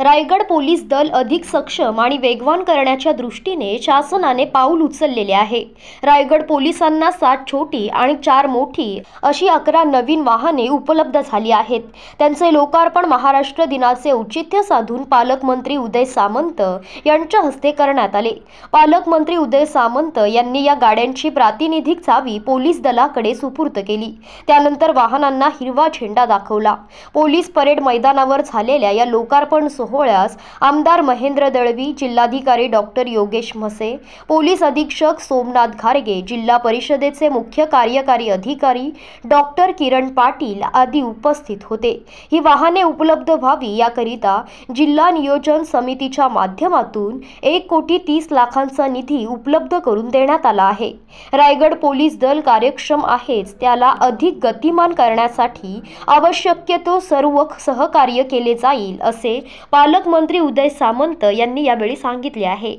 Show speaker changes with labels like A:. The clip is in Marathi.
A: रायगड पोलीस दल अधिक सक्षम आणि वेगवान करण्याच्या दृष्टीने शासनाने पाऊल उचललेले आहे रायगड पोलिसांना सात छोटी आणि चार मोठी अशी अकरा नवीन वाहने उपलब्ध झाली आहेत त्यांचे लोकार्पण महाराष्ट्र दिनाचे औचित्य साधून पालकमंत्री उदय सामंत यांच्या हस्ते करण्यात आले पालकमंत्री उदय सामंत यांनी या गाड्यांची प्रातिनिधिक चावी पोलीस दलाकडे सुपूर्त केली त्यानंतर वाहनांना हिरवा झेंडा दाखवला पोलीस परेड मैदानावर झालेल्या या लोकार्पण सोहळ्यात सोहळ्यास आमदार महेंद्र दळवी जिल्हाधिकारी डॉक्टर योगेश म्हसे पोलीस अधीक्षक सोमनाथ घारगे जिल्हा परिषदेचे मुख्य कार्यकारी अधिकारी डॉक्टर किरण पाटील आदी उपस्थित होते ही वाहने उपलब्ध व्हावी याकरिता जिल्हा नियोजन समितीच्या माध्यमातून एक कोटी तीस लाखांचा निधी उपलब्ध करून देण्यात आला आहे रायगड पोलीस दल कार्यक्षम आहेच त्याला अधिक गतिमान करण्यासाठी आवश्यक तो सर्व सहकार्य केले जाईल असे पालकमंत्री उदय सामंत यांनी यावेळी सांगितले आहे